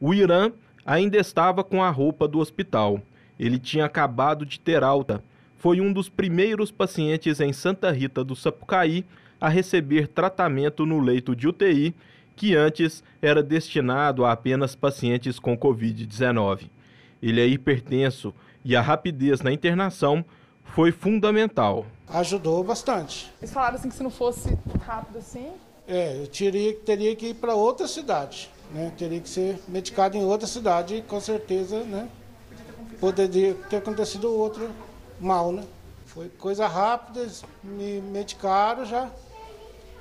O Irã ainda estava com a roupa do hospital. Ele tinha acabado de ter alta. Foi um dos primeiros pacientes em Santa Rita do Sapucaí a receber tratamento no leito de UTI, que antes era destinado a apenas pacientes com Covid-19. Ele é hipertenso e a rapidez na internação foi fundamental. Ajudou bastante. Eles falaram assim que se não fosse rápido assim? É, eu teria, teria que ir para outra cidade. Né? Teria que ser medicado em outra cidade e com certeza né? poderia ter acontecido outro mal. Né? Foi coisa rápida, me medicaram, já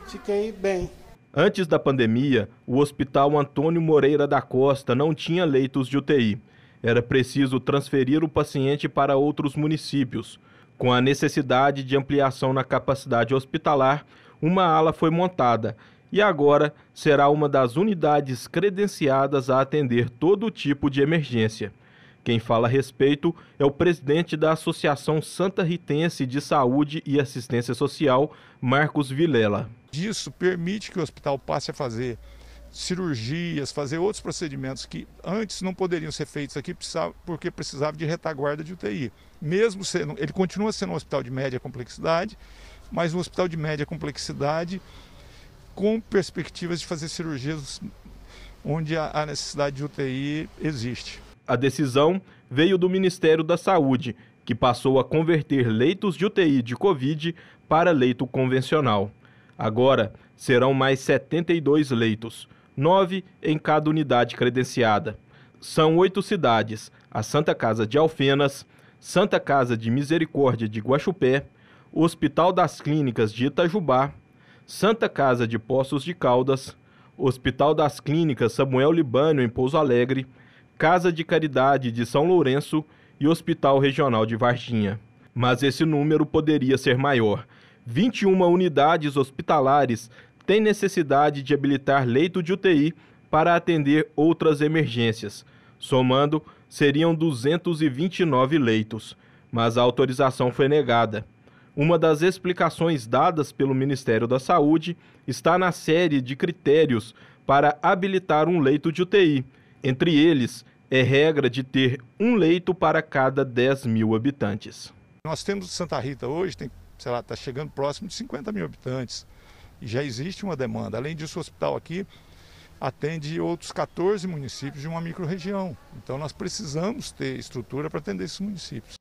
fiquei bem. Antes da pandemia, o Hospital Antônio Moreira da Costa não tinha leitos de UTI. Era preciso transferir o paciente para outros municípios. Com a necessidade de ampliação na capacidade hospitalar, uma ala foi montada e agora será uma das unidades credenciadas a atender todo tipo de emergência. Quem fala a respeito é o presidente da Associação Santa Ritense de Saúde e Assistência Social, Marcos Vilela. Isso permite que o hospital passe a fazer cirurgias, fazer outros procedimentos que antes não poderiam ser feitos aqui porque precisava de retaguarda de UTI. Mesmo sendo, ele continua sendo um hospital de média complexidade, mas um hospital de média complexidade com perspectivas de fazer cirurgias onde a necessidade de UTI existe. A decisão veio do Ministério da Saúde, que passou a converter leitos de UTI de Covid para leito convencional. Agora serão mais 72 leitos, nove em cada unidade credenciada. São oito cidades: a Santa Casa de Alfenas, Santa Casa de Misericórdia de Guaxupé, Hospital das Clínicas de Itajubá, Santa Casa de Poços de Caldas, Hospital das Clínicas Samuel Libânio em Pouso Alegre, Casa de Caridade de São Lourenço e Hospital Regional de Varginha. Mas esse número poderia ser maior. 21 unidades hospitalares têm necessidade de habilitar leito de UTI para atender outras emergências. Somando, seriam 229 leitos, mas a autorização foi negada. Uma das explicações dadas pelo Ministério da Saúde está na série de critérios para habilitar um leito de UTI. Entre eles, é regra de ter um leito para cada 10 mil habitantes. Nós temos Santa Rita hoje, tem, sei lá, está chegando próximo de 50 mil habitantes. E já existe uma demanda. Além disso, o hospital aqui atende outros 14 municípios de uma microrregião. Então nós precisamos ter estrutura para atender esses municípios.